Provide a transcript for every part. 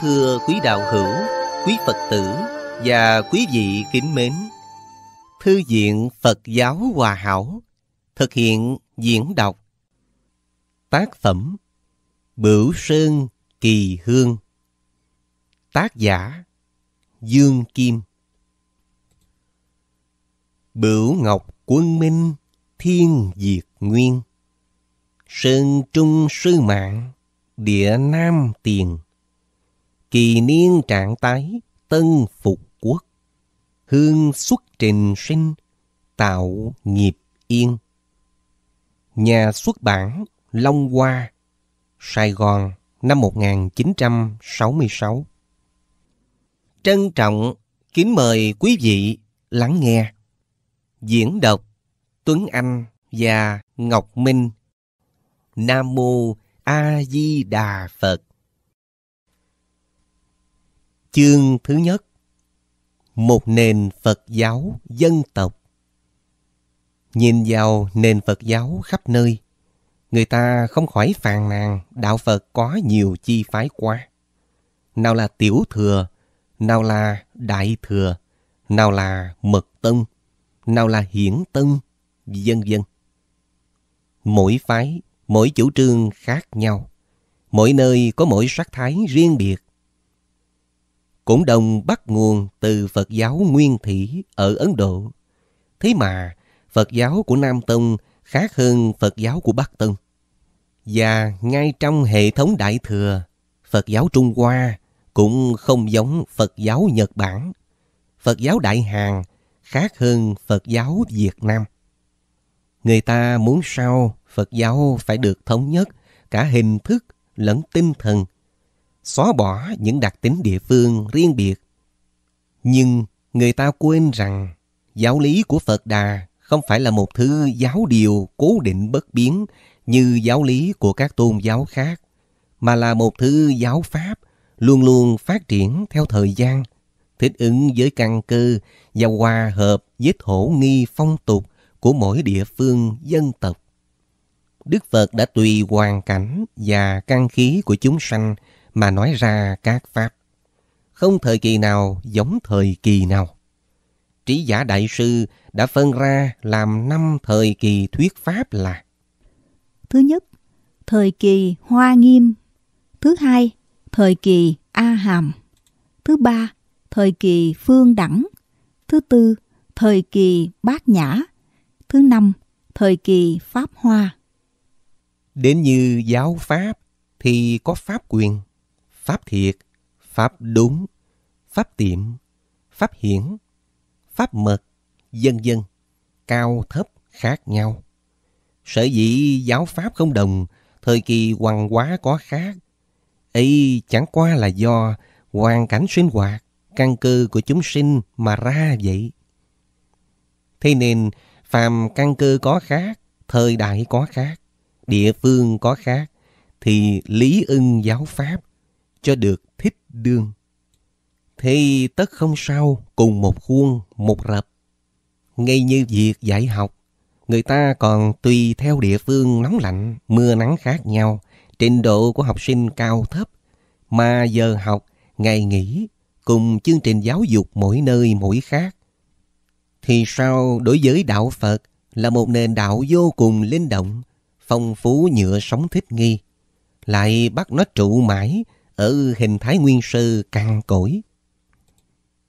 thưa quý đạo hữu, quý Phật tử và quý vị kính mến. Thư viện Phật giáo Hòa Hảo thực hiện diễn đọc tác phẩm Bửu Sơn Kỳ Hương tác giả Dương Kim Bửu Ngọc Quân Minh Thiên Diệt Nguyên Sơn Trung Sư Mạng Địa Nam Tiền kỳ niên trạng tái tân phục quốc hương xuất trình sinh tạo nghiệp yên nhà xuất bản long hoa sài gòn năm 1966 trân trọng kính mời quý vị lắng nghe diễn đọc tuấn anh và ngọc minh nam mô a di đà phật Chương thứ nhất Một nền Phật giáo dân tộc Nhìn vào nền Phật giáo khắp nơi Người ta không khỏi phàn nàn đạo Phật có nhiều chi phái quá Nào là tiểu thừa, nào là đại thừa, nào là mật tân, nào là hiển tân, vân vân. Mỗi phái, mỗi chủ trương khác nhau. Mỗi nơi có mỗi sắc thái riêng biệt cũng đồng bắt nguồn từ Phật giáo Nguyên Thủy ở Ấn Độ. Thế mà, Phật giáo của Nam Tông khác hơn Phật giáo của Bắc Tông. Và ngay trong hệ thống Đại Thừa, Phật giáo Trung Hoa cũng không giống Phật giáo Nhật Bản. Phật giáo Đại Hàn khác hơn Phật giáo Việt Nam. Người ta muốn sao Phật giáo phải được thống nhất cả hình thức lẫn tinh thần – xóa bỏ những đặc tính địa phương riêng biệt. Nhưng người ta quên rằng giáo lý của Phật Đà không phải là một thứ giáo điều cố định bất biến như giáo lý của các tôn giáo khác, mà là một thứ giáo pháp luôn luôn phát triển theo thời gian, thích ứng với căn cơ và hòa hợp với thổ nghi phong tục của mỗi địa phương dân tộc. Đức Phật đã tùy hoàn cảnh và căn khí của chúng sanh mà nói ra các pháp. Không thời kỳ nào giống thời kỳ nào. Trí giả đại sư đã phân ra làm năm thời kỳ thuyết pháp là Thứ nhất, thời kỳ Hoa Nghiêm. Thứ hai, thời kỳ A Hàm. Thứ ba, thời kỳ Phương Đẳng. Thứ tư, thời kỳ Bát Nhã. Thứ năm, thời kỳ Pháp Hoa. Đến như giáo Pháp thì có pháp quyền. Pháp thiệt, Pháp đúng, Pháp tiệm, Pháp hiển, Pháp mật, dân dân, cao thấp khác nhau. Sở dĩ giáo Pháp không đồng, thời kỳ hoàng hóa có khác. Ấy chẳng qua là do hoàn cảnh sinh hoạt, căn cơ của chúng sinh mà ra vậy. Thế nên, phàm căn cơ có khác, thời đại có khác, địa phương có khác, thì lý ưng giáo pháp cho được thích đương. Thì tất không sao cùng một khuôn, một rập. Ngay như việc dạy học, người ta còn tùy theo địa phương nóng lạnh, mưa nắng khác nhau, trình độ của học sinh cao thấp, mà giờ học, ngày nghỉ, cùng chương trình giáo dục mỗi nơi mỗi khác. Thì sao đối với đạo Phật là một nền đạo vô cùng linh động, phong phú nhựa sống thích nghi, lại bắt nó trụ mãi ở hình thái nguyên sơ căng cỗi.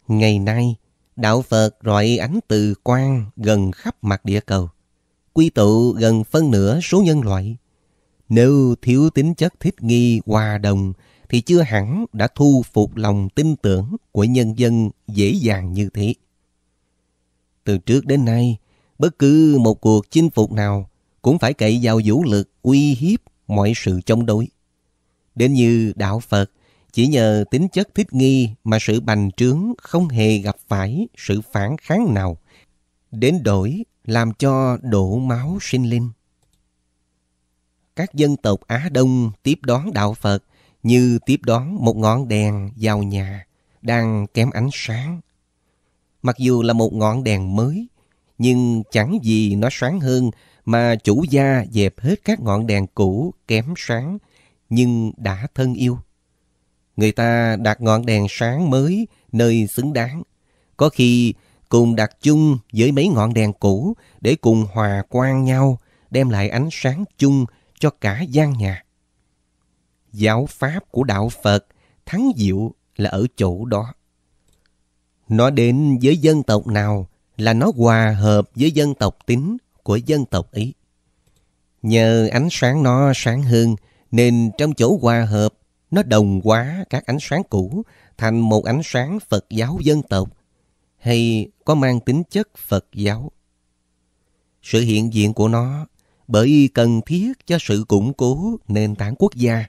Ngày nay, Đạo Phật rọi ánh từ quang gần khắp mặt địa cầu, quy tụ gần phân nửa số nhân loại. Nếu thiếu tính chất thích nghi hòa đồng thì chưa hẳn đã thu phục lòng tin tưởng của nhân dân dễ dàng như thế. Từ trước đến nay, bất cứ một cuộc chinh phục nào cũng phải cậy vào vũ lực uy hiếp mọi sự chống đối. Đến như đạo Phật, chỉ nhờ tính chất thích nghi mà sự bành trướng không hề gặp phải sự phản kháng nào. Đến đổi làm cho đổ máu sinh linh. Các dân tộc Á Đông tiếp đón đạo Phật như tiếp đón một ngọn đèn vào nhà đang kém ánh sáng. Mặc dù là một ngọn đèn mới, nhưng chẳng gì nó sáng hơn mà chủ gia dẹp hết các ngọn đèn cũ kém sáng nhưng đã thân yêu. Người ta đặt ngọn đèn sáng mới nơi xứng đáng. Có khi cùng đặt chung với mấy ngọn đèn cũ để cùng hòa quang nhau, đem lại ánh sáng chung cho cả gian nhà. Giáo pháp của đạo Phật thắng diệu là ở chỗ đó. Nó đến với dân tộc nào là nó hòa hợp với dân tộc tính của dân tộc ấy. Nhờ ánh sáng nó sáng hơn, nên trong chỗ hòa hợp nó đồng hóa các ánh sáng cũ thành một ánh sáng Phật giáo dân tộc hay có mang tính chất Phật giáo. Sự hiện diện của nó bởi cần thiết cho sự củng cố nền tảng quốc gia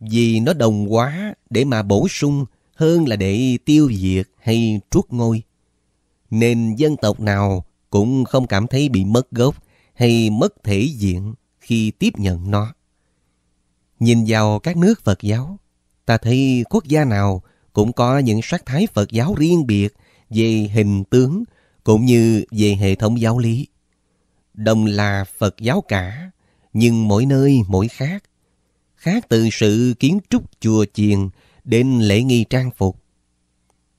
vì nó đồng hóa để mà bổ sung hơn là để tiêu diệt hay truất ngôi. Nên dân tộc nào cũng không cảm thấy bị mất gốc hay mất thể diện khi tiếp nhận nó. Nhìn vào các nước Phật giáo, ta thấy quốc gia nào cũng có những sắc thái Phật giáo riêng biệt về hình tướng cũng như về hệ thống giáo lý. Đồng là Phật giáo cả, nhưng mỗi nơi mỗi khác. Khác từ sự kiến trúc chùa chiền đến lễ nghi trang phục.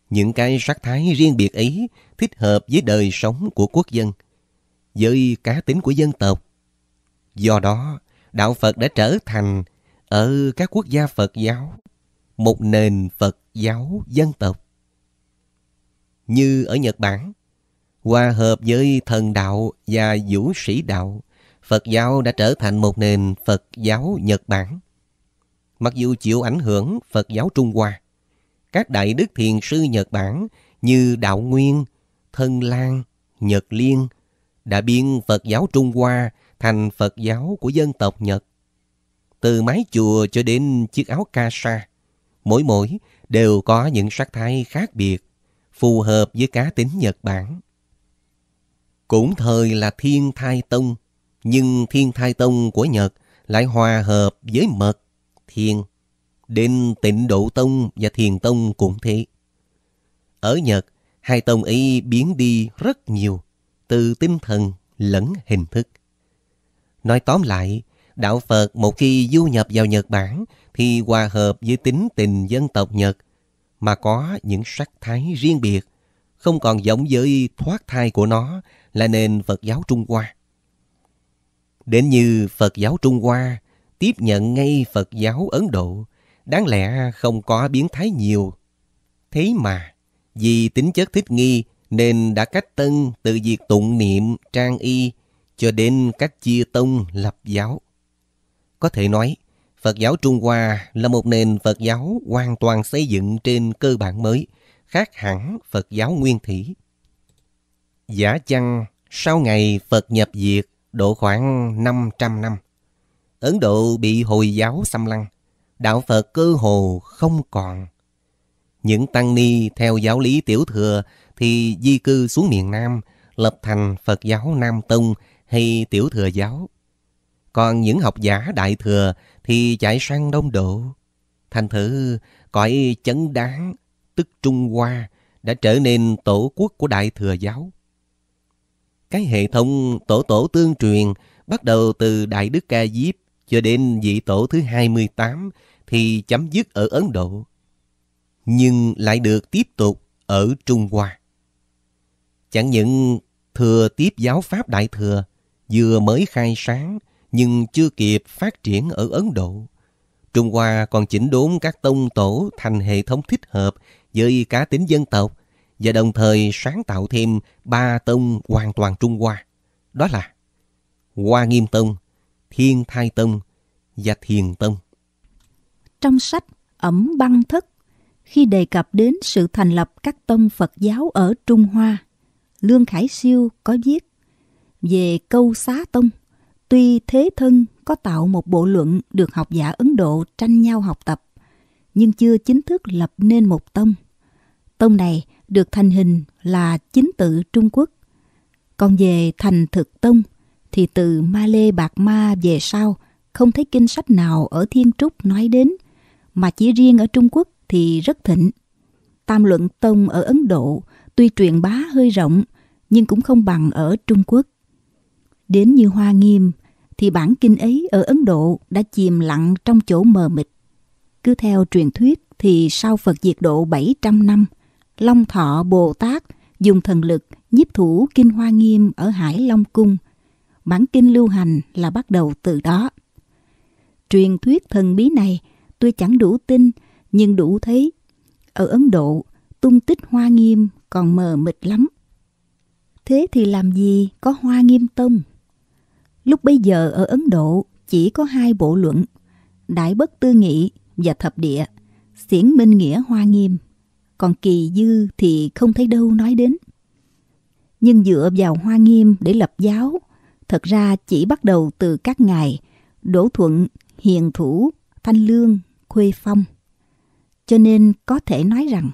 Những cái sắc thái riêng biệt ấy thích hợp với đời sống của quốc dân, với cá tính của dân tộc. Do đó, Đạo Phật đã trở thành ở các quốc gia Phật giáo, một nền Phật giáo dân tộc. Như ở Nhật Bản, hòa hợp với thần đạo và vũ sĩ đạo, Phật giáo đã trở thành một nền Phật giáo Nhật Bản. Mặc dù chịu ảnh hưởng Phật giáo Trung Hoa, các đại đức thiền sư Nhật Bản như Đạo Nguyên, Thân Lan, Nhật Liên đã biên Phật giáo Trung Hoa thành Phật giáo của dân tộc Nhật từ mái chùa cho đến chiếc áo ca sa. Mỗi mỗi đều có những sắc thái khác biệt, phù hợp với cá tính Nhật Bản. Cũng thời là Thiên Thai Tông, nhưng Thiên Thai Tông của Nhật lại hòa hợp với mật, thiên. Đến tịnh độ tông và thiền tông cũng thế. Ở Nhật, hai tông ấy biến đi rất nhiều, từ tinh thần lẫn hình thức. Nói tóm lại, Đạo Phật một khi du nhập vào Nhật Bản thì hòa hợp với tính tình dân tộc Nhật mà có những sắc thái riêng biệt, không còn giống với thoát thai của nó là nền Phật giáo Trung Hoa. Đến như Phật giáo Trung Hoa tiếp nhận ngay Phật giáo Ấn Độ, đáng lẽ không có biến thái nhiều. Thế mà, vì tính chất thích nghi nên đã cách tân từ việc tụng niệm, trang y cho đến cách chia tông lập giáo. Có thể nói, Phật giáo Trung Hoa là một nền Phật giáo hoàn toàn xây dựng trên cơ bản mới, khác hẳn Phật giáo nguyên thủy. Giả chăng sau ngày Phật nhập diệt độ khoảng 500 năm, Ấn Độ bị Hồi giáo xâm lăng, đạo Phật cơ hồ không còn. Những tăng ni theo giáo lý tiểu thừa thì di cư xuống miền Nam, lập thành Phật giáo Nam Tông hay tiểu thừa giáo. Còn những học giả đại thừa thì chạy sang đông độ. Thành thử cõi chấn đáng, tức Trung Hoa, đã trở nên tổ quốc của đại thừa giáo. Cái hệ thống tổ tổ tương truyền bắt đầu từ Đại Đức Ca Diếp cho đến vị tổ thứ 28 thì chấm dứt ở Ấn Độ, nhưng lại được tiếp tục ở Trung Hoa. Chẳng những thừa tiếp giáo Pháp Đại Thừa, vừa mới khai sáng, nhưng chưa kịp phát triển ở Ấn Độ. Trung Hoa còn chỉnh đốn các tông tổ thành hệ thống thích hợp với cá tính dân tộc và đồng thời sáng tạo thêm ba tông hoàn toàn Trung Hoa. Đó là Hoa Nghiêm Tông, Thiên Thai Tông và Thiền Tông. Trong sách Ẩm Băng Thất, khi đề cập đến sự thành lập các tông Phật giáo ở Trung Hoa, Lương Khải Siêu có viết về câu xá tông Tuy thế thân có tạo một bộ luận được học giả Ấn Độ tranh nhau học tập, nhưng chưa chính thức lập nên một tông. Tông này được thành hình là chính tự Trung Quốc. Còn về thành thực tông thì từ Ma Lê Bạc Ma về sau không thấy kinh sách nào ở Thiên Trúc nói đến, mà chỉ riêng ở Trung Quốc thì rất thịnh. Tam luận tông ở Ấn Độ tuy truyền bá hơi rộng nhưng cũng không bằng ở Trung Quốc. Đến như Hoa Nghiêm thì bản kinh ấy ở Ấn Độ đã chìm lặng trong chỗ mờ mịt. Cứ theo truyền thuyết thì sau Phật diệt độ 700 năm, Long Thọ Bồ Tát dùng thần lực nhiếp thủ Kinh Hoa Nghiêm ở Hải Long Cung. Bản kinh lưu hành là bắt đầu từ đó. Truyền thuyết thần bí này tôi chẳng đủ tin nhưng đủ thấy ở Ấn Độ tung tích Hoa Nghiêm còn mờ mịt lắm. Thế thì làm gì có Hoa Nghiêm Tông? Lúc bây giờ ở Ấn Độ chỉ có hai bộ luận, Đại Bất Tư Nghị và Thập Địa, Xiển Minh Nghĩa Hoa Nghiêm. Còn Kỳ Dư thì không thấy đâu nói đến. Nhưng dựa vào Hoa Nghiêm để lập giáo, thật ra chỉ bắt đầu từ các ngài Đỗ Thuận, Hiền Thủ, Thanh Lương, Khuê Phong. Cho nên có thể nói rằng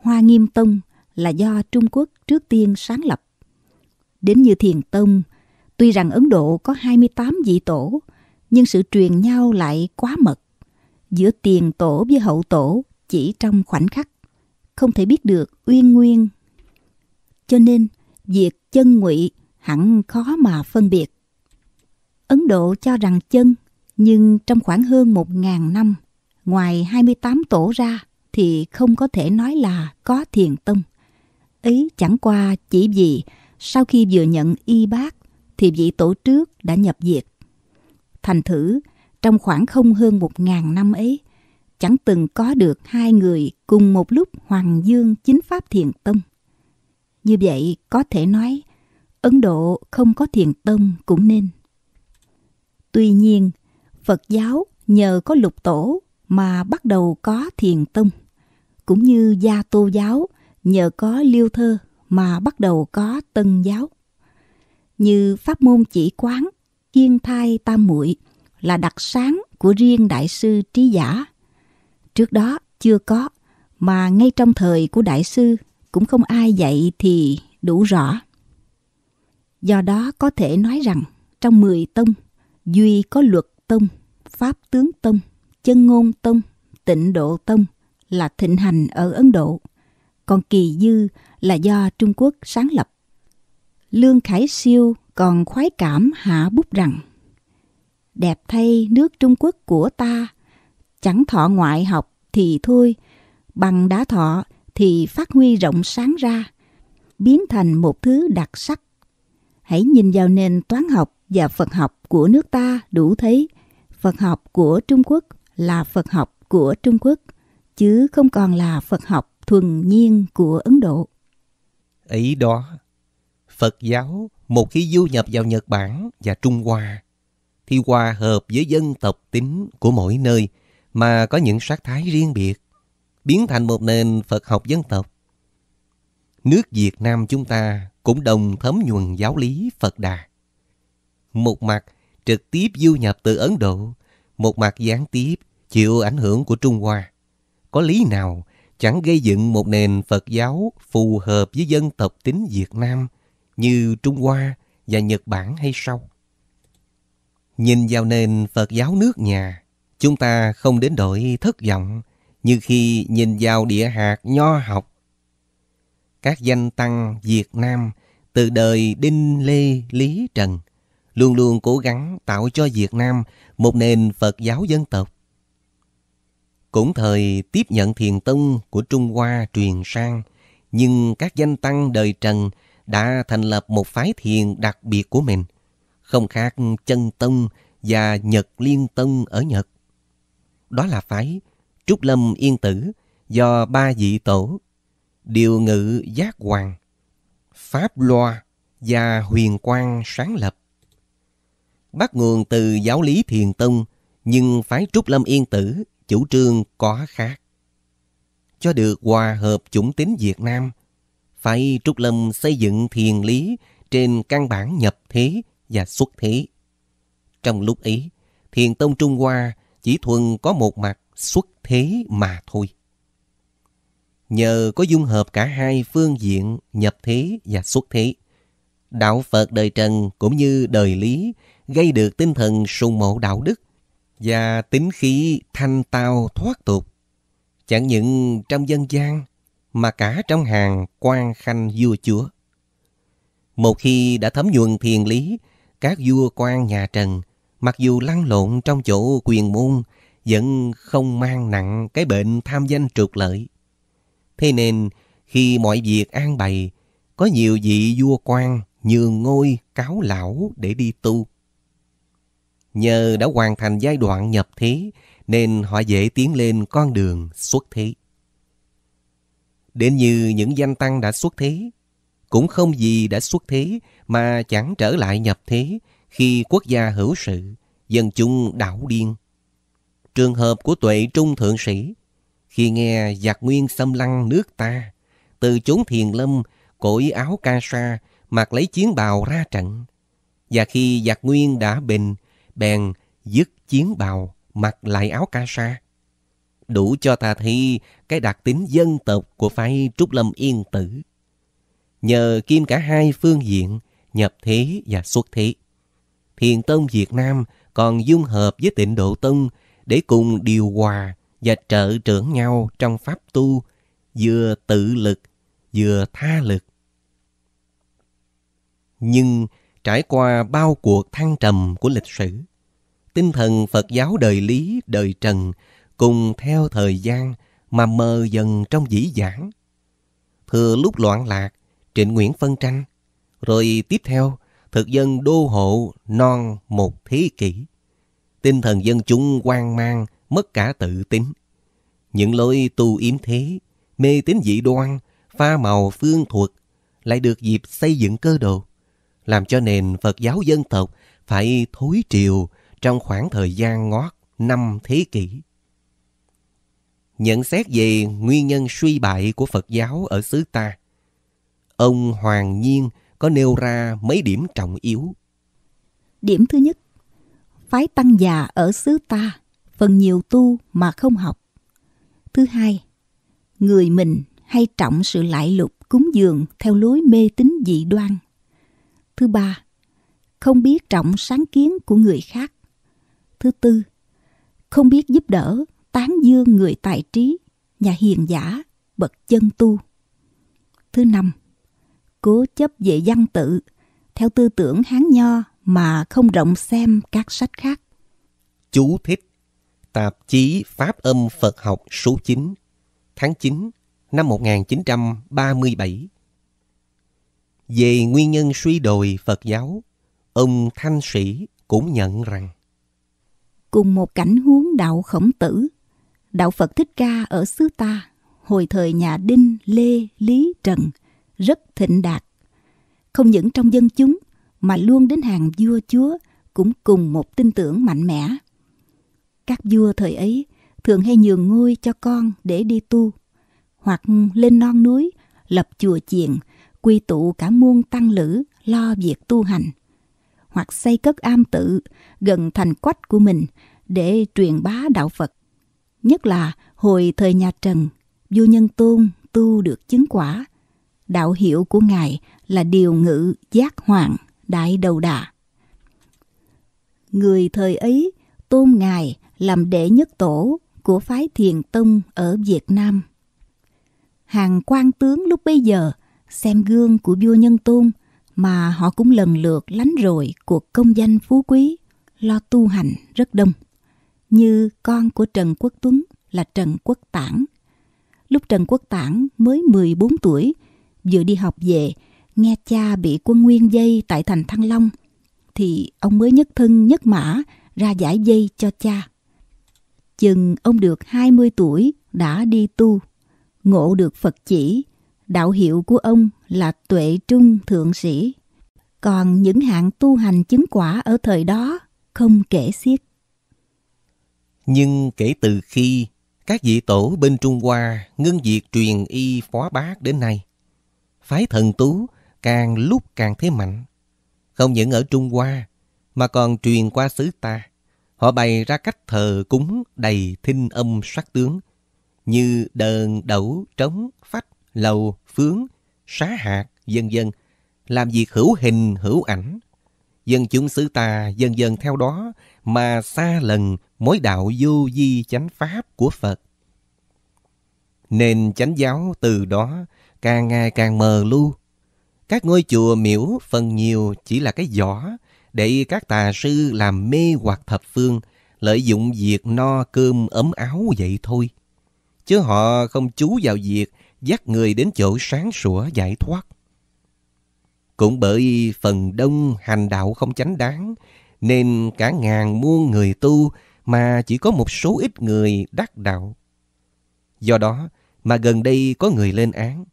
Hoa Nghiêm Tông là do Trung Quốc trước tiên sáng lập. Đến như Thiền Tông Tuy rằng Ấn Độ có 28 vị tổ, nhưng sự truyền nhau lại quá mật. Giữa tiền tổ với hậu tổ chỉ trong khoảnh khắc, không thể biết được uyên nguyên. Cho nên, việc chân ngụy hẳn khó mà phân biệt. Ấn Độ cho rằng chân, nhưng trong khoảng hơn 1.000 năm, ngoài 28 tổ ra thì không có thể nói là có thiền tông. Ý chẳng qua chỉ vì sau khi vừa nhận y bác thì vị tổ trước đã nhập diệt. Thành thử, trong khoảng không hơn một ngàn năm ấy, chẳng từng có được hai người cùng một lúc hoàng dương chính pháp thiền tông. Như vậy có thể nói, Ấn Độ không có thiền tông cũng nên. Tuy nhiên, Phật giáo nhờ có lục tổ mà bắt đầu có thiền tông, cũng như gia tô giáo nhờ có liêu thơ mà bắt đầu có tân giáo như pháp môn chỉ quán, kiên thai tam muội là đặc sáng của riêng đại sư trí giả. Trước đó chưa có, mà ngay trong thời của đại sư cũng không ai dạy thì đủ rõ. Do đó có thể nói rằng trong mười tông, duy có luật tông, pháp tướng tông, chân ngôn tông, tịnh độ tông là thịnh hành ở Ấn Độ, còn kỳ dư là do Trung Quốc sáng lập. Lương Khải Siêu còn khoái cảm hạ bút rằng Đẹp thay nước Trung Quốc của ta, chẳng thọ ngoại học thì thôi, bằng đá thọ thì phát huy rộng sáng ra, biến thành một thứ đặc sắc. Hãy nhìn vào nền toán học và Phật học của nước ta đủ thấy Phật học của Trung Quốc là Phật học của Trung Quốc, chứ không còn là Phật học thuần nhiên của Ấn Độ. Ấy đó Phật giáo một khi du nhập vào Nhật Bản và Trung Hoa thì hòa hợp với dân tộc tính của mỗi nơi mà có những sắc thái riêng biệt, biến thành một nền Phật học dân tộc. Nước Việt Nam chúng ta cũng đồng thấm nhuần giáo lý Phật Đà. Một mặt trực tiếp du nhập từ Ấn Độ, một mặt gián tiếp chịu ảnh hưởng của Trung Hoa. Có lý nào chẳng gây dựng một nền Phật giáo phù hợp với dân tộc tính Việt Nam như Trung Hoa và Nhật Bản hay sao? Nhìn vào nền Phật giáo nước nhà, chúng ta không đến đổi thất vọng như khi nhìn vào địa hạt nho học. Các danh tăng Việt Nam từ đời Đinh Lê Lý Trần luôn luôn cố gắng tạo cho Việt Nam một nền Phật giáo dân tộc. Cũng thời tiếp nhận thiền tông của Trung Hoa truyền sang, nhưng các danh tăng đời Trần – đã thành lập một phái thiền đặc biệt của mình, không khác chân tông và Nhật Liên Tông ở Nhật. Đó là phái Trúc Lâm Yên Tử do ba vị tổ Điều Ngự Giác Hoàng, Pháp Loa và Huyền Quang sáng lập. Bắt nguồn từ giáo lý thiền tông, nhưng phái Trúc Lâm Yên Tử chủ trương có khác. Cho được hòa hợp chủng tính Việt Nam, phải Trúc Lâm xây dựng thiền lý trên căn bản nhập thế và xuất thế. Trong lúc ấy, thiền tông Trung Hoa chỉ thuần có một mặt xuất thế mà thôi. Nhờ có dung hợp cả hai phương diện nhập thế và xuất thế, đạo Phật đời Trần cũng như đời lý gây được tinh thần sùng mộ đạo đức và tính khí thanh tao thoát tục. Chẳng những trong dân gian mà cả trong hàng quan khanh vua chúa. Một khi đã thấm nhuần thiền lý, các vua quan nhà Trần, mặc dù lăn lộn trong chỗ quyền môn, vẫn không mang nặng cái bệnh tham danh trục lợi. Thế nên, khi mọi việc an bày, có nhiều vị vua quan nhường ngôi cáo lão để đi tu. Nhờ đã hoàn thành giai đoạn nhập thế, nên họ dễ tiến lên con đường xuất thế. Đến như những danh tăng đã xuất thế, cũng không gì đã xuất thế mà chẳng trở lại nhập thế khi quốc gia hữu sự, dân chúng đảo điên. Trường hợp của tuệ trung thượng sĩ, khi nghe giặc nguyên xâm lăng nước ta, từ chốn thiền lâm, cổi áo ca sa, mặc lấy chiến bào ra trận. Và khi giặc nguyên đã bình, bèn dứt chiến bào, mặc lại áo ca sa, đủ cho ta thi cái đặc tính dân tộc của phái Trúc Lâm Yên Tử. Nhờ kim cả hai phương diện, nhập thế và xuất thế. Thiền Tông Việt Nam còn dung hợp với tịnh Độ Tông để cùng điều hòa và trợ trưởng nhau trong pháp tu, vừa tự lực, vừa tha lực. Nhưng trải qua bao cuộc thăng trầm của lịch sử, tinh thần Phật giáo đời Lý, đời Trần – cùng theo thời gian mà mờ dần trong dĩ vãng. Thừa lúc loạn lạc, Trịnh Nguyễn phân tranh, rồi tiếp theo thực dân đô hộ non một thế kỷ. Tinh thần dân chúng hoang mang, mất cả tự tin, Những lối tu yếm thế, mê tín dị đoan, pha màu phương thuật lại được dịp xây dựng cơ đồ, làm cho nền Phật giáo dân tộc phải thối triều trong khoảng thời gian ngót năm thế kỷ nhận xét về nguyên nhân suy bại của Phật giáo ở xứ ta. Ông Hoàng Nhiên có nêu ra mấy điểm trọng yếu. Điểm thứ nhất, phái tăng già ở xứ ta phần nhiều tu mà không học. Thứ hai, người mình hay trọng sự lại lục cúng dường theo lối mê tín dị đoan. Thứ ba, không biết trọng sáng kiến của người khác. Thứ tư, không biết giúp đỡ tán dương người tài trí, nhà hiền giả, bậc chân tu. Thứ năm, cố chấp về văn tự, theo tư tưởng Hán Nho mà không rộng xem các sách khác. Chú thích Tạp chí Pháp âm Phật học số 9 tháng 9 năm 1937 Về nguyên nhân suy đồi Phật giáo, ông Thanh Sĩ cũng nhận rằng cùng một cảnh huống đạo khổng tử Đạo Phật Thích Ca ở xứ ta, hồi thời nhà Đinh, Lê, Lý, Trần, rất thịnh đạt. Không những trong dân chúng, mà luôn đến hàng vua chúa cũng cùng một tin tưởng mạnh mẽ. Các vua thời ấy thường hay nhường ngôi cho con để đi tu, hoặc lên non núi, lập chùa chiền, quy tụ cả muôn tăng lữ lo việc tu hành, hoặc xây cất am tự gần thành quách của mình để truyền bá đạo Phật. Nhất là hồi thời nhà Trần, vua Nhân Tôn tu được chứng quả. Đạo hiệu của Ngài là Điều ngữ Giác Hoàng Đại Đầu Đà. Người thời ấy tôn Ngài làm đệ nhất tổ của phái thiền tông ở Việt Nam. Hàng quan tướng lúc bấy giờ xem gương của vua Nhân Tôn mà họ cũng lần lượt lánh rồi cuộc công danh phú quý, lo tu hành rất đông như con của Trần Quốc Tuấn là Trần Quốc Tảng. Lúc Trần Quốc Tảng mới 14 tuổi, vừa đi học về, nghe cha bị quân nguyên dây tại thành Thăng Long, thì ông mới nhất thân nhất mã ra giải dây cho cha. Chừng ông được 20 tuổi đã đi tu, ngộ được Phật chỉ, đạo hiệu của ông là Tuệ Trung Thượng Sĩ. Còn những hạng tu hành chứng quả ở thời đó không kể xiết. Nhưng kể từ khi các vị tổ bên Trung Hoa ngưng việc truyền y phó bác đến nay, phái thần tú càng lúc càng thế mạnh. Không những ở Trung Hoa, mà còn truyền qua xứ ta. Họ bày ra cách thờ cúng đầy thinh âm sắc tướng, như đờn, đẩu, trống, phách, lầu, phướng, xá hạt, dân dân, làm việc hữu hình, hữu ảnh, dân chúng xứ ta dần dần theo đó mà xa lần mối đạo vô di chánh pháp của Phật. Nên chánh giáo từ đó càng ngày càng mờ lu. Các ngôi chùa miễu phần nhiều chỉ là cái giỏ để các tà sư làm mê hoặc thập phương, lợi dụng việc no cơm ấm áo vậy thôi. Chứ họ không chú vào việc dắt người đến chỗ sáng sủa giải thoát. Cũng bởi phần đông hành đạo không chánh đáng, nên cả ngàn muôn người tu mà chỉ có một số ít người đắc đạo. Do đó mà gần đây có người lên án.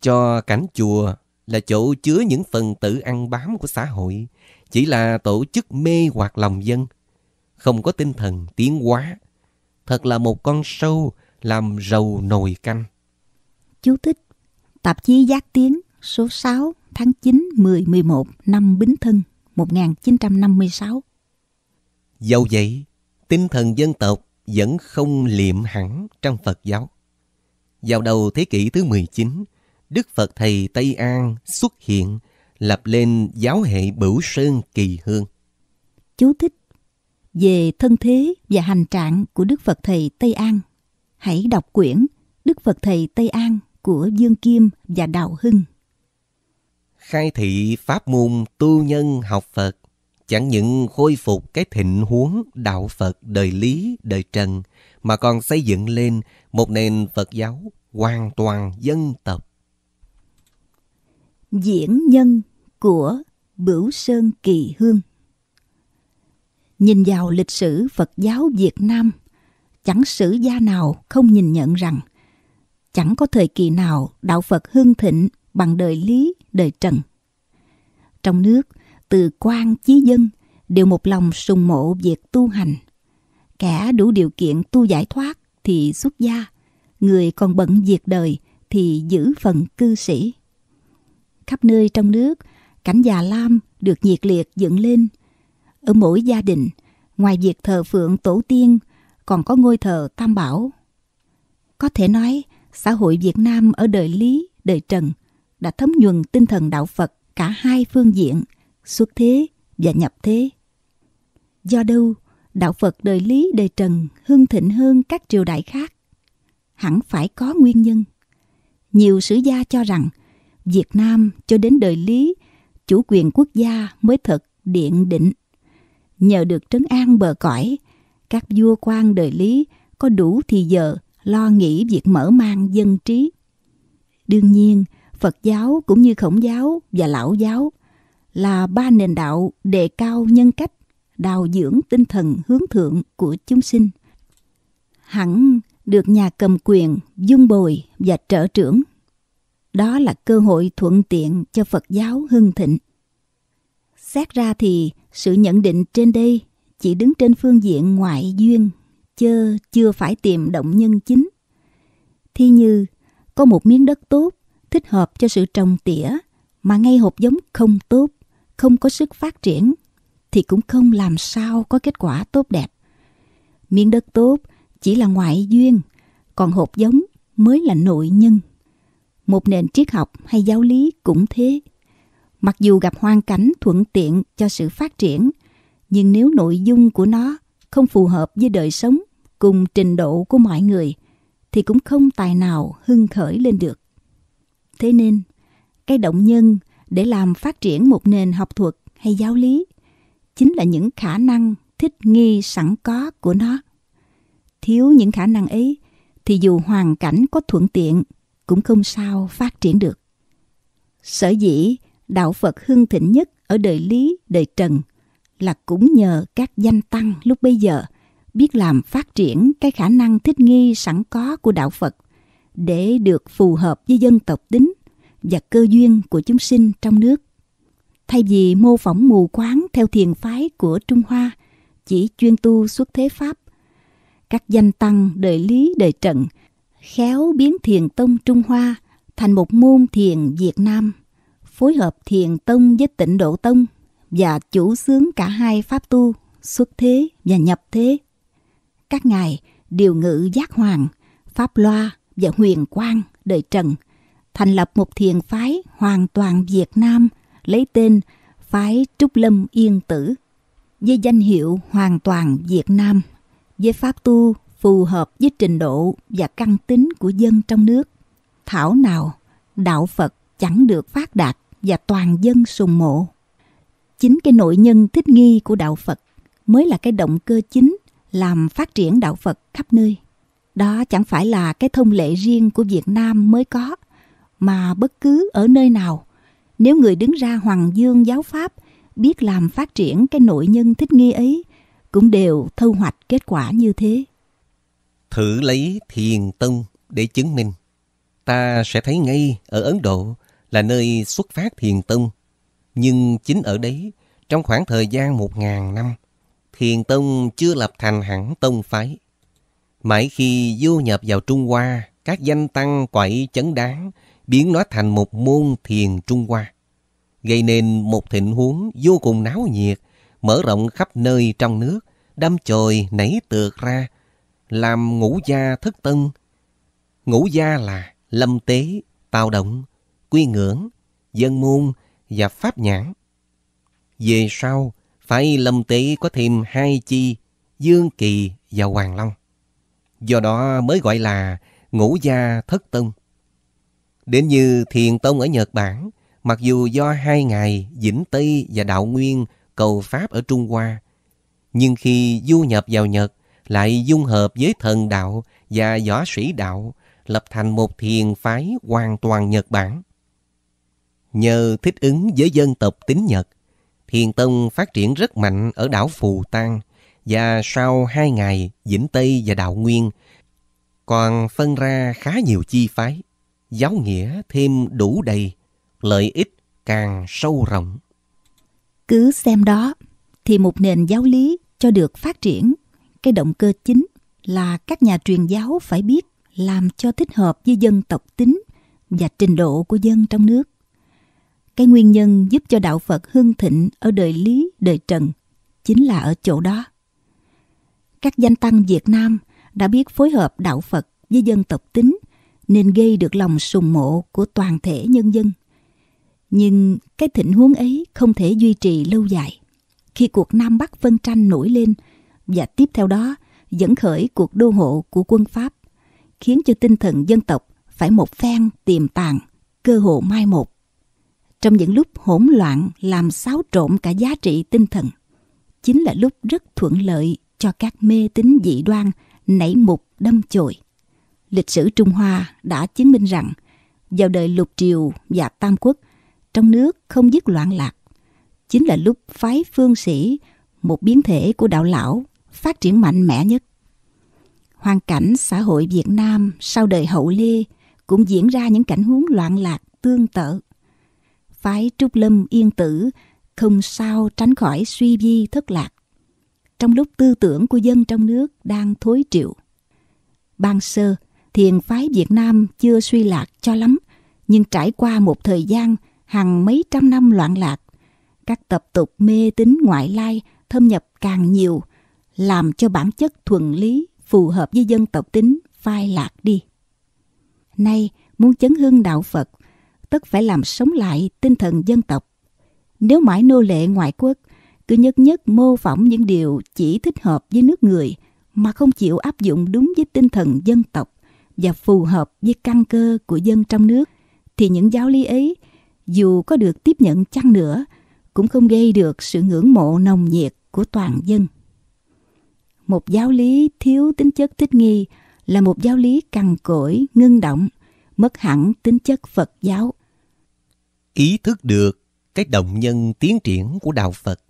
Cho cảnh chùa là chỗ chứa những phần tử ăn bám của xã hội, chỉ là tổ chức mê hoặc lòng dân, không có tinh thần tiến hóa. Thật là một con sâu làm rầu nồi canh. Chú thích Tạp chí Giác Tiến số 6 tháng 9-10-11 năm Bính Thân 1956. Dẫu vậy, tinh thần dân tộc vẫn không liệm hẳn trong Phật giáo. Vào đầu thế kỷ thứ 19, Đức Phật Thầy Tây An xuất hiện lập lên giáo hệ Bửu Sơn Kỳ Hương. Chú thích về thân thế và hành trạng của Đức Phật Thầy Tây An. Hãy đọc quyển Đức Phật Thầy Tây An của Dương Kim và Đào Hưng khai thị pháp môn tu nhân học Phật, chẳng những khôi phục cái thịnh huống đạo Phật đời lý, đời trần, mà còn xây dựng lên một nền Phật giáo hoàn toàn dân tộc. Diễn nhân của Bửu Sơn Kỳ Hương Nhìn vào lịch sử Phật giáo Việt Nam, chẳng sử gia nào không nhìn nhận rằng chẳng có thời kỳ nào đạo Phật hương thịnh bằng đời lý đời Trần. Trong nước, từ quan chí dân đều một lòng sùng mộ việc tu hành. Kẻ đủ điều kiện tu giải thoát thì xuất gia, người còn bận việc đời thì giữ phần cư sĩ. Khắp nơi trong nước, cảnh già lam được nhiệt liệt dựng lên. Ở mỗi gia đình, ngoài việc thờ phượng tổ tiên, còn có ngôi thờ Tam Bảo. Có thể nói, xã hội Việt Nam ở đời Lý, đời Trần – đã thấm nhuần tinh thần đạo Phật cả hai phương diện, xuất thế và nhập thế. Do đâu, đạo Phật đời lý đời trần hưng thịnh hơn các triều đại khác? Hẳn phải có nguyên nhân. Nhiều sử gia cho rằng, Việt Nam cho đến đời lý, chủ quyền quốc gia mới thật điện định. Nhờ được trấn an bờ cõi, các vua quan đời lý có đủ thì giờ lo nghĩ việc mở mang dân trí. Đương nhiên, Phật giáo cũng như Khổng giáo và Lão giáo là ba nền đạo đề cao nhân cách, đào dưỡng tinh thần hướng thượng của chúng sinh. Hẳn được nhà cầm quyền dung bồi và trợ trưởng. Đó là cơ hội thuận tiện cho Phật giáo hưng thịnh. Xét ra thì sự nhận định trên đây chỉ đứng trên phương diện ngoại duyên, chơ chưa phải tìm động nhân chính. Thi như có một miếng đất tốt thích hợp cho sự trồng tỉa mà ngay hộp giống không tốt, không có sức phát triển thì cũng không làm sao có kết quả tốt đẹp. Miếng đất tốt chỉ là ngoại duyên, còn hộp giống mới là nội nhân. Một nền triết học hay giáo lý cũng thế. Mặc dù gặp hoàn cảnh thuận tiện cho sự phát triển, nhưng nếu nội dung của nó không phù hợp với đời sống cùng trình độ của mọi người thì cũng không tài nào hưng khởi lên được. Thế nên, cái động nhân để làm phát triển một nền học thuật hay giáo lý chính là những khả năng thích nghi sẵn có của nó. Thiếu những khả năng ấy thì dù hoàn cảnh có thuận tiện cũng không sao phát triển được. Sở dĩ đạo Phật hưng thịnh nhất ở đời Lý, đời Trần là cũng nhờ các danh tăng lúc bây giờ biết làm phát triển cái khả năng thích nghi sẵn có của đạo Phật để được phù hợp với dân tộc tính và cơ duyên của chúng sinh trong nước. Thay vì mô phỏng mù quáng theo thiền phái của Trung Hoa, chỉ chuyên tu xuất thế Pháp, các danh tăng đời lý đời trận khéo biến thiền tông Trung Hoa thành một môn thiền Việt Nam, phối hợp thiền tông với tịnh độ tông và chủ xướng cả hai pháp tu xuất thế và nhập thế. Các ngài điều ngự giác hoàng, pháp loa, và huyền quang đời Trần thành lập một thiền phái hoàn toàn Việt Nam lấy tên phái Trúc Lâm Yên Tử với danh hiệu hoàn toàn Việt Nam với pháp tu phù hợp với trình độ và căn tính của dân trong nước. Thảo nào, đạo Phật chẳng được phát đạt và toàn dân sùng mộ. Chính cái nội nhân thích nghi của đạo Phật mới là cái động cơ chính làm phát triển đạo Phật khắp nơi. Đó chẳng phải là cái thông lệ riêng của Việt Nam mới có, mà bất cứ ở nơi nào, nếu người đứng ra hoàng dương giáo pháp, biết làm phát triển cái nội nhân thích nghi ấy, cũng đều thu hoạch kết quả như thế. Thử lấy thiền tông để chứng minh. Ta sẽ thấy ngay ở Ấn Độ là nơi xuất phát thiền tông. Nhưng chính ở đấy, trong khoảng thời gian một ngàn năm, thiền tông chưa lập thành hẳn tông phái. Mãi khi du nhập vào Trung Hoa, các danh tăng quậy chấn đáng, biến nó thành một môn thiền Trung Hoa, gây nên một thịnh huống vô cùng náo nhiệt, mở rộng khắp nơi trong nước, đâm chồi nảy tược ra, làm ngũ gia thức tân. Ngũ gia là lâm tế, tào động, quy ngưỡng, dân môn và pháp nhãn. Về sau, phải lâm tế có thêm hai chi, dương kỳ và hoàng long do đó mới gọi là ngũ gia thất tông. Đến như thiền tông ở Nhật Bản, mặc dù do hai ngài Vĩnh Tây và Đạo Nguyên cầu Pháp ở Trung Hoa, nhưng khi du nhập vào Nhật lại dung hợp với thần đạo và võ sĩ đạo, lập thành một thiền phái hoàn toàn Nhật Bản. Nhờ thích ứng với dân tộc tính Nhật, thiền tông phát triển rất mạnh ở đảo Phù Tang – và sau hai ngày Vĩnh Tây và Đạo Nguyên còn phân ra khá nhiều chi phái, giáo nghĩa thêm đủ đầy, lợi ích càng sâu rộng. Cứ xem đó thì một nền giáo lý cho được phát triển, cái động cơ chính là các nhà truyền giáo phải biết làm cho thích hợp với dân tộc tính và trình độ của dân trong nước. Cái nguyên nhân giúp cho đạo Phật hưng thịnh ở đời Lý, đời Trần chính là ở chỗ đó các danh tăng Việt Nam đã biết phối hợp đạo Phật với dân tộc tính nên gây được lòng sùng mộ của toàn thể nhân dân. Nhưng cái thịnh huống ấy không thể duy trì lâu dài. Khi cuộc Nam Bắc phân tranh nổi lên và tiếp theo đó dẫn khởi cuộc đô hộ của quân Pháp khiến cho tinh thần dân tộc phải một phen tiềm tàng, cơ hộ mai một. Trong những lúc hỗn loạn làm xáo trộn cả giá trị tinh thần, chính là lúc rất thuận lợi cho các mê tín dị đoan nảy mục đâm chồi. Lịch sử Trung Hoa đã chứng minh rằng vào đời lục triều và tam quốc trong nước không dứt loạn lạc. Chính là lúc phái phương sĩ, một biến thể của đạo lão, phát triển mạnh mẽ nhất. Hoàn cảnh xã hội Việt Nam sau đời hậu Lê cũng diễn ra những cảnh huống loạn lạc tương tự. Phái Trúc Lâm Yên Tử không sao tránh khỏi suy vi thất lạc trong lúc tư tưởng của dân trong nước đang thối triệu. Ban sơ, thiền phái Việt Nam chưa suy lạc cho lắm, nhưng trải qua một thời gian hàng mấy trăm năm loạn lạc, các tập tục mê tín ngoại lai thâm nhập càng nhiều, làm cho bản chất thuần lý phù hợp với dân tộc tính phai lạc đi. Nay, muốn chấn hương đạo Phật, tất phải làm sống lại tinh thần dân tộc. Nếu mãi nô lệ ngoại quốc, cứ nhất nhất mô phỏng những điều chỉ thích hợp với nước người mà không chịu áp dụng đúng với tinh thần dân tộc và phù hợp với căn cơ của dân trong nước thì những giáo lý ấy dù có được tiếp nhận chăng nữa cũng không gây được sự ngưỡng mộ nồng nhiệt của toàn dân. Một giáo lý thiếu tính chất thích nghi là một giáo lý cằn cỗi, ngưng động, mất hẳn tính chất Phật giáo. Ý thức được cái động nhân tiến triển của đạo Phật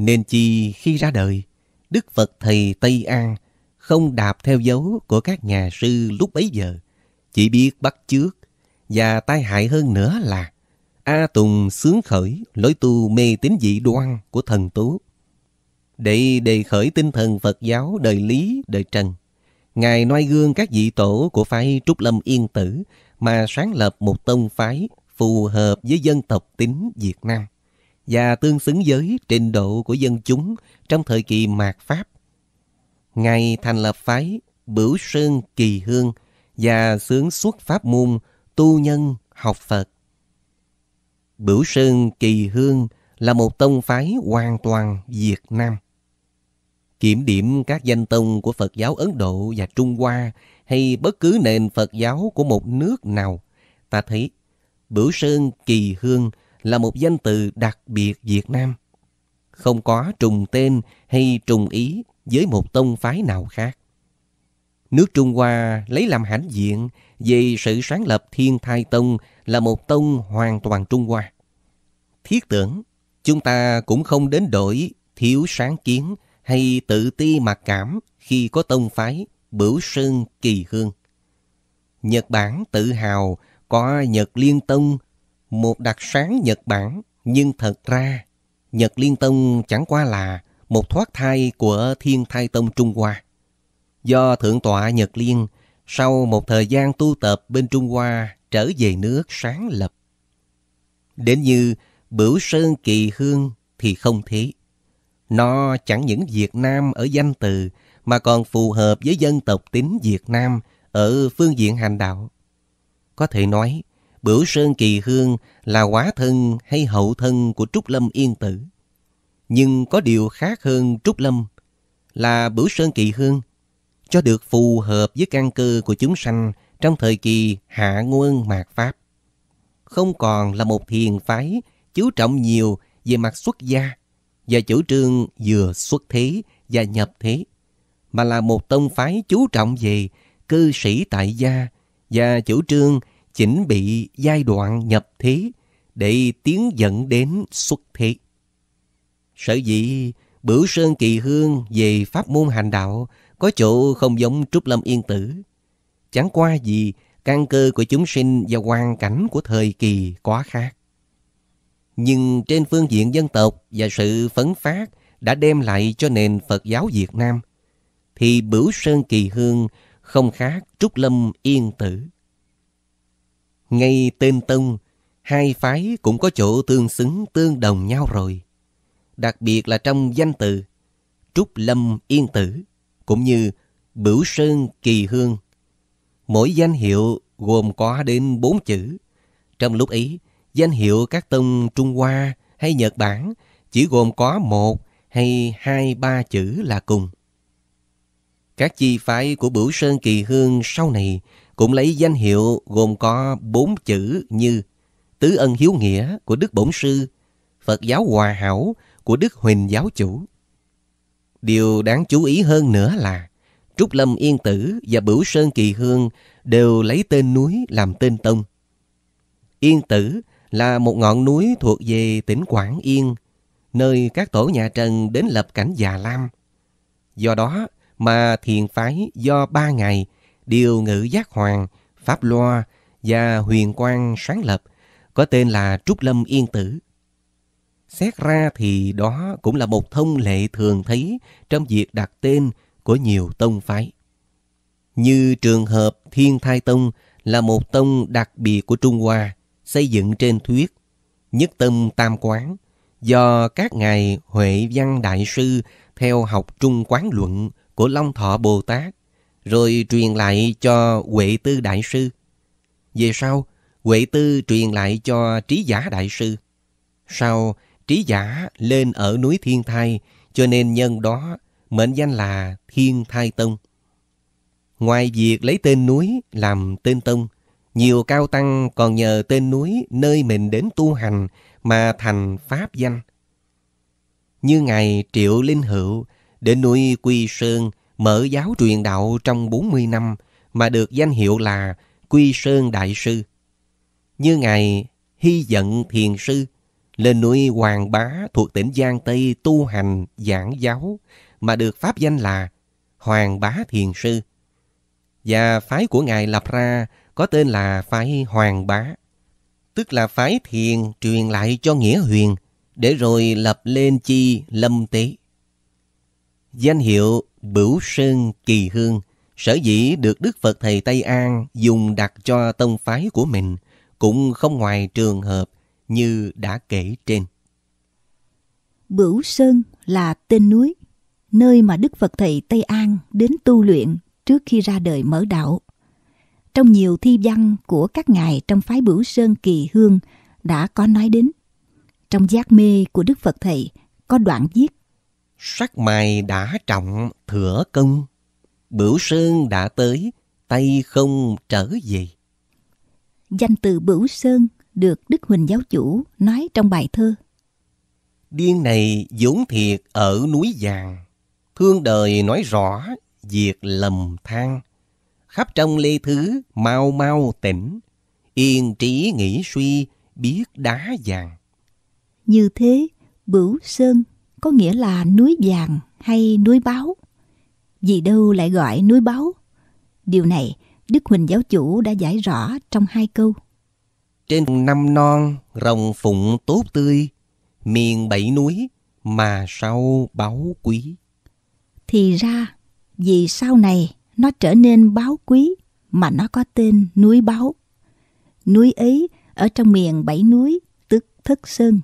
nên chi khi ra đời, Đức Phật Thầy Tây An không đạp theo dấu của các nhà sư lúc bấy giờ, chỉ biết bắt chước và tai hại hơn nữa là A Tùng sướng khởi lối tu mê tín dị đoan của thần tú. Để đề khởi tinh thần Phật giáo đời lý, đời trần, Ngài noi gương các vị tổ của phái Trúc Lâm Yên Tử mà sáng lập một tông phái phù hợp với dân tộc tính Việt Nam và tương xứng với trình độ của dân chúng trong thời kỳ mạt Pháp. Ngài thành lập phái Bửu Sơn Kỳ Hương và sướng xuất pháp môn tu nhân học Phật. Bửu Sơn Kỳ Hương là một tông phái hoàn toàn Việt Nam. Kiểm điểm các danh tông của Phật giáo Ấn Độ và Trung Hoa hay bất cứ nền Phật giáo của một nước nào, ta thấy Bửu Sơn Kỳ Hương – là một danh từ đặc biệt Việt Nam, không có trùng tên hay trùng ý với một tông phái nào khác. Nước Trung Hoa lấy làm hãnh diện vì sự sáng lập Thiên Thai Tông là một tông hoàn toàn Trung Hoa. Thiết tưởng, chúng ta cũng không đến đổi thiếu sáng kiến hay tự ti mặc cảm khi có tông phái Bửu Sơn Kỳ Hương. Nhật Bản tự hào có Nhật Liên Tông một đặc sáng Nhật Bản, nhưng thật ra Nhật Liên Tông chẳng qua là một thoát thai của Thiên Thai Tông Trung Hoa. Do Thượng tọa Nhật Liên sau một thời gian tu tập bên Trung Hoa trở về nước sáng lập. Đến như Bửu Sơn Kỳ Hương thì không thế. Nó chẳng những Việt Nam ở danh từ mà còn phù hợp với dân tộc tính Việt Nam ở phương diện hành đạo. Có thể nói, Bửu Sơn Kỳ Hương là quá thân hay hậu thân của Trúc Lâm Yên Tử. Nhưng có điều khác hơn Trúc Lâm là Bửu Sơn Kỳ Hương cho được phù hợp với căn cơ của chúng sanh trong thời kỳ hạ nguồn mạt Pháp. Không còn là một thiền phái chú trọng nhiều về mặt xuất gia và chủ trương vừa xuất thế và nhập thế, mà là một tông phái chú trọng về cư sĩ tại gia và chủ trương chỉnh bị giai đoạn nhập thế để tiến dẫn đến xuất thế. Sở dĩ Bửu Sơn Kỳ Hương về pháp môn hành đạo có chỗ không giống Trúc Lâm Yên Tử. Chẳng qua gì căn cơ của chúng sinh và hoàn cảnh của thời kỳ quá khác. Nhưng trên phương diện dân tộc và sự phấn phát đã đem lại cho nền Phật giáo Việt Nam, thì Bửu Sơn Kỳ Hương không khác Trúc Lâm Yên Tử ngay tên tông, hai phái cũng có chỗ tương xứng tương đồng nhau rồi. Đặc biệt là trong danh từ Trúc Lâm Yên Tử, cũng như Bửu Sơn Kỳ Hương. Mỗi danh hiệu gồm có đến bốn chữ. Trong lúc ấy, danh hiệu các tông Trung Hoa hay Nhật Bản chỉ gồm có một hay hai ba chữ là cùng. Các chi phái của Bửu Sơn Kỳ Hương sau này cũng lấy danh hiệu gồm có bốn chữ như Tứ Ân Hiếu Nghĩa của Đức Bổn Sư, Phật Giáo Hòa Hảo của Đức Huỳnh Giáo Chủ. Điều đáng chú ý hơn nữa là Trúc Lâm Yên Tử và Bửu Sơn Kỳ Hương đều lấy tên núi làm tên tông. Yên Tử là một ngọn núi thuộc về tỉnh Quảng Yên, nơi các tổ nhà Trần đến lập cảnh Già Lam. Do đó mà thiền phái do ba ngày Điều ngữ Giác Hoàng, Pháp Loa và Huyền Quang sáng lập, có tên là Trúc Lâm Yên Tử. Xét ra thì đó cũng là một thông lệ thường thấy trong việc đặt tên của nhiều tông phái. Như trường hợp Thiên Thai Tông là một tông đặc biệt của Trung Hoa, xây dựng trên thuyết Nhất Tâm Tam Quán do các ngài Huệ Văn Đại Sư theo học Trung Quán Luận của Long Thọ Bồ Tát rồi truyền lại cho Huệ Tư Đại Sư. Về sau, Huệ Tư truyền lại cho Trí Giả Đại Sư. Sau, Trí Giả lên ở núi Thiên Thai, cho nên nhân đó mệnh danh là Thiên Thai Tông. Ngoài việc lấy tên núi làm tên tông, nhiều cao tăng còn nhờ tên núi nơi mình đến tu hành mà thành pháp danh. Như Ngài Triệu Linh Hữu đến núi Quy Sơn mở giáo truyền đạo trong 40 năm mà được danh hiệu là Quy Sơn Đại Sư. Như Ngài Hy Dận Thiền Sư lên núi Hoàng Bá thuộc tỉnh Giang Tây tu hành giảng giáo mà được pháp danh là Hoàng Bá Thiền Sư. Và phái của Ngài lập ra có tên là phái Hoàng Bá, tức là phái thiền truyền lại cho Nghĩa Huyền để rồi lập lên chi lâm tế. Danh hiệu Bửu Sơn Kỳ Hương sở dĩ được Đức Phật Thầy Tây An dùng đặt cho tông phái của mình cũng không ngoài trường hợp như đã kể trên. Bửu Sơn là tên núi, nơi mà Đức Phật Thầy Tây An đến tu luyện trước khi ra đời mở đạo. Trong nhiều thi văn của các ngài trong phái Bửu Sơn Kỳ Hương đã có nói đến. Trong giác mê của Đức Phật Thầy có đoạn viết Sắc mài đã trọng thửa công, Bửu sơn đã tới, tay không trở về. Danh từ Bửu Sơn được Đức Huỳnh Giáo Chủ nói trong bài thơ. Điên này vốn thiệt ở núi vàng, Thương đời nói rõ việc lầm than. Khắp trong lê thứ mau mau tỉnh, Yên trí nghĩ suy biết đá vàng. Như thế, Bửu Sơn có nghĩa là núi vàng hay núi báu, Vì đâu lại gọi núi báu? Điều này Đức Huỳnh Giáo Chủ đã giải rõ trong hai câu. Trên năm non, rồng phụng tốt tươi, miền bảy núi mà sau báu quý. Thì ra, vì sau này nó trở nên báu quý mà nó có tên núi báu. Núi ấy ở trong miền bảy núi, tức Thất Sơn.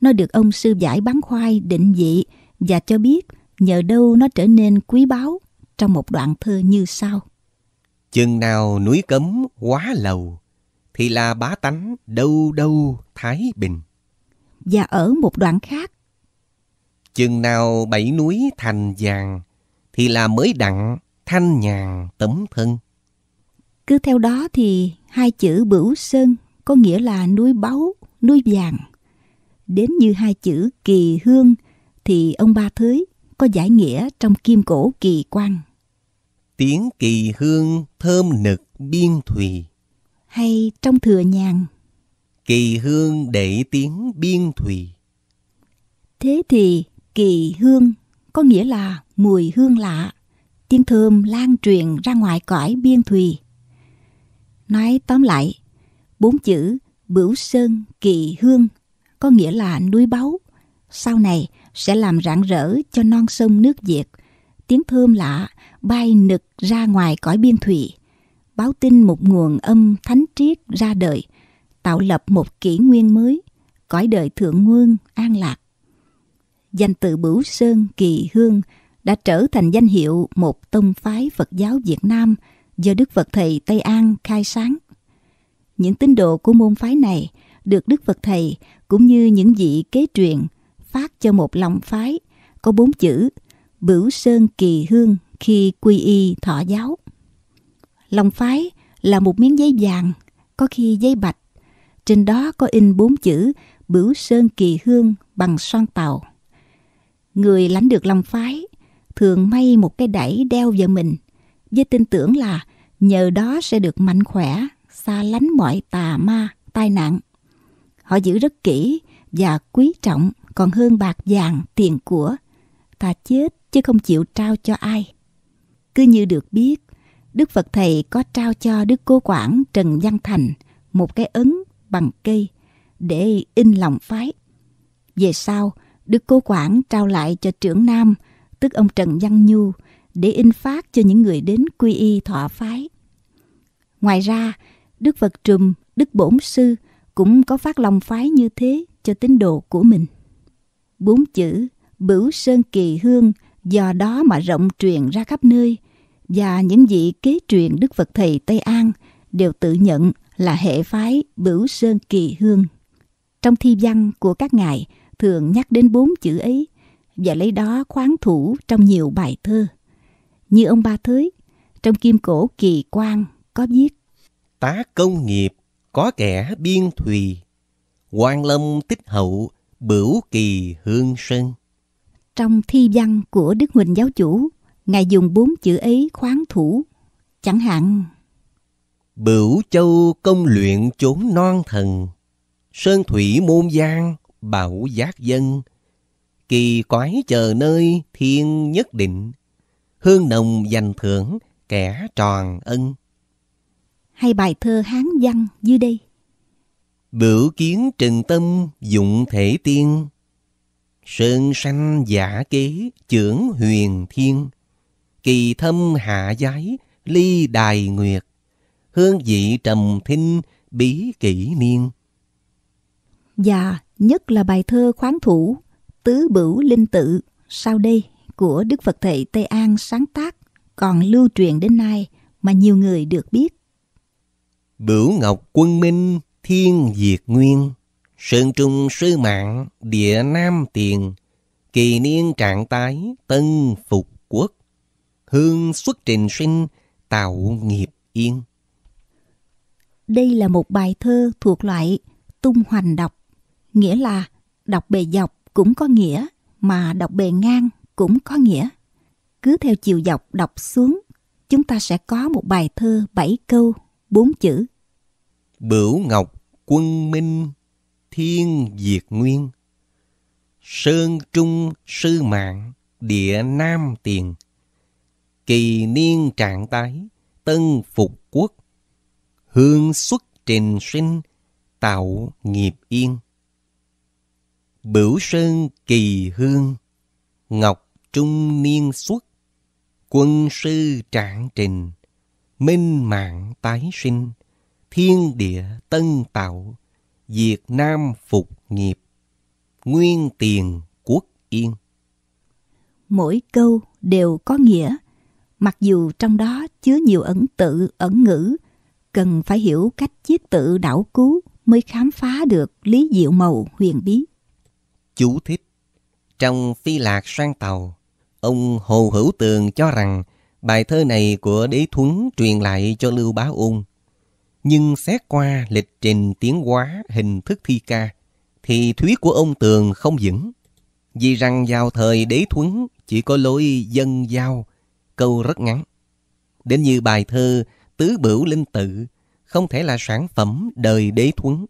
Nó được ông sư giải bán khoai định vị và cho biết nhờ đâu nó trở nên quý báu trong một đoạn thơ như sau. Chừng nào núi cấm quá lầu, thì là bá tánh đâu đâu thái bình. Và ở một đoạn khác. Chừng nào bảy núi thành vàng, thì là mới đặng thanh nhàn tấm thân. Cứ theo đó thì hai chữ bửu sơn có nghĩa là núi báu, núi vàng đến như hai chữ kỳ hương thì ông Ba Thới có giải nghĩa trong kim cổ kỳ quan. Tiếng kỳ hương thơm nực biên thùy. Hay trong thừa nhàn. Kỳ hương để tiếng biên thùy. Thế thì kỳ hương có nghĩa là mùi hương lạ, tiếng thơm lan truyền ra ngoài cõi biên thùy. Nói tóm lại, bốn chữ bửu sơn kỳ hương có nghĩa là núi báu. Sau này sẽ làm rạng rỡ cho non sông nước Việt. Tiếng thơm lạ bay nực ra ngoài cõi biên thủy. Báo tin một nguồn âm thánh triết ra đời, tạo lập một kỷ nguyên mới, cõi đời thượng nguyên an lạc. Danh từ Bửu Sơn Kỳ Hương đã trở thành danh hiệu một tông phái Phật giáo Việt Nam do Đức Phật Thầy Tây An khai sáng. Những tín đồ của môn phái này – được Đức Phật Thầy cũng như những vị kế truyền phát cho một lòng phái có bốn chữ Bửu Sơn Kỳ Hương khi quy y thọ giáo. Lòng phái là một miếng giấy vàng, có khi giấy bạch. Trên đó có in bốn chữ Bửu Sơn Kỳ Hương bằng son tàu. Người lãnh được lòng phái thường may một cái đẩy đeo vào mình với tin tưởng là nhờ đó sẽ được mạnh khỏe, xa lánh mọi tà ma, tai nạn. Họ giữ rất kỹ và quý trọng còn hơn bạc vàng, tiền của. Ta chết chứ không chịu trao cho ai. Cứ như được biết, Đức Phật Thầy có trao cho Đức cô quản Trần Văn Thành một cái ấn bằng cây để in lòng phái. Về sau, Đức cô quản trao lại cho trưởng Nam, tức ông Trần Văn Nhu, để in phát cho những người đến quy y thọ phái. Ngoài ra, Đức Phật Trùm, Đức Bổn Sư cũng có phát lòng phái như thế cho tín đồ của mình. Bốn chữ Bửu Sơn Kỳ Hương do đó mà rộng truyền ra khắp nơi và những vị kế truyền Đức Phật Thầy Tây An đều tự nhận là hệ phái Bửu Sơn Kỳ Hương. Trong thi văn của các ngài thường nhắc đến bốn chữ ấy và lấy đó khoáng thủ trong nhiều bài thơ. Như ông Ba Thới, trong kim cổ kỳ quan có viết Tá công nghiệp có kẻ biên thùy, quan lâm tích hậu, bửu kỳ hương sơn. Trong thi văn của Đức Huỳnh Giáo Chủ, Ngài dùng bốn chữ ấy khoáng thủ, chẳng hạn. Bửu châu công luyện chốn non thần, sơn thủy môn giang, bảo giác dân, kỳ quái chờ nơi thiên nhất định, hương nồng dành thưởng kẻ tròn ân hay bài thơ Hán văn dưới đây. Bửu kiến trừng tâm dụng thể tiên, Sơn sanh giả kế trưởng huyền thiên, Kỳ thâm hạ giái ly đài nguyệt, Hương vị trầm thinh bí kỷ niên. Và nhất là bài thơ khoáng thủ Tứ Bửu Linh Tự sau đây của Đức Phật thầy Tây An sáng tác còn lưu truyền đến nay mà nhiều người được biết. Bửu Ngọc Quân Minh, Thiên Diệt Nguyên, Sơn Trung Sư Mạng, Địa Nam Tiền, Kỳ Niên Trạng Tái, Tân Phục Quốc, Hương Xuất Trình Sinh, Tạo Nghiệp Yên. Đây là một bài thơ thuộc loại tung hoành đọc, nghĩa là đọc bề dọc cũng có nghĩa, mà đọc bề ngang cũng có nghĩa. Cứ theo chiều dọc đọc xuống, chúng ta sẽ có một bài thơ bảy câu bốn chữ. Bửu Ngọc Quân Minh Thiên Diệt Nguyên Sơn Trung Sư Mạng Địa Nam Tiền Kỳ Niên Trạng Tái Tân Phục Quốc Hương Xuất Trình Sinh Tạo Nghiệp Yên Bửu Sơn Kỳ Hương Ngọc Trung Niên Xuất Quân Sư Trạng Trình minh mạng tái sinh, thiên địa tân tạo, Việt Nam phục nghiệp, nguyên tiền quốc yên. Mỗi câu đều có nghĩa, mặc dù trong đó chứa nhiều ẩn tự, ẩn ngữ, cần phải hiểu cách chiết tự đảo cú mới khám phá được lý diệu màu huyền bí. Chú thích Trong phi lạc sang tàu, ông Hồ Hữu Tường cho rằng Bài thơ này của Đế Thuấn truyền lại cho Lưu Bá Ung Nhưng xét qua lịch trình tiến hóa hình thức thi ca, thì thuyết của ông Tường không vững. Vì rằng vào thời Đế Thuấn chỉ có lối dân giao, câu rất ngắn. Đến như bài thơ Tứ Bửu Linh Tự không thể là sản phẩm đời Đế Thuấn,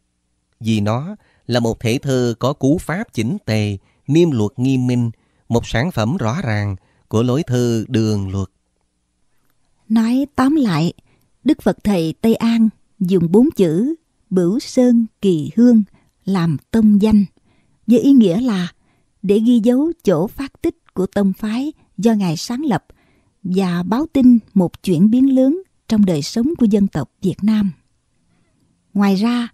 vì nó là một thể thơ có cú pháp chỉnh tề, niêm luật nghiêm minh, một sản phẩm rõ ràng của lối thơ đường luật Nói tóm lại, Đức Phật Thầy Tây An dùng bốn chữ Bửu Sơn Kỳ Hương làm tông danh, với ý nghĩa là để ghi dấu chỗ phát tích của tông phái do Ngài sáng lập và báo tin một chuyển biến lớn trong đời sống của dân tộc Việt Nam. Ngoài ra,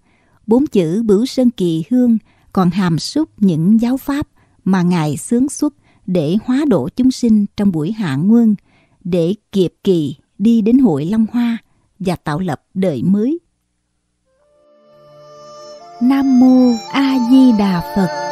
bốn chữ Bửu Sơn Kỳ Hương còn hàm súc những giáo pháp mà Ngài sướng xuất để hóa độ chúng sinh trong buổi hạ nguyên để kịp kỳ đi đến hội Long Hoa và tạo lập đời mới. Nam mô A Di Đà Phật.